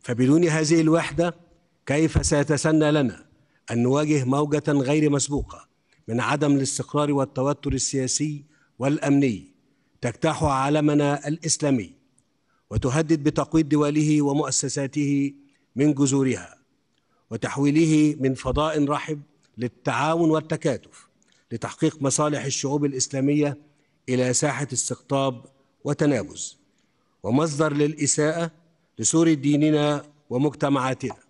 فبدون هذه الوحدة كيف سيتسنى لنا أن نواجه موجة غير مسبوقة من عدم الاستقرار والتوتر السياسي والأمني تجتاح عالمنا الإسلامي وتهدد بتقويض دوله ومؤسساته من جذورها وتحويله من فضاء رحب للتعاون والتكاتف لتحقيق مصالح الشعوب الإسلامية إلى ساحة استقطاب وتنابز ومصدر للإساءة لسور ديننا ومجتمعاتنا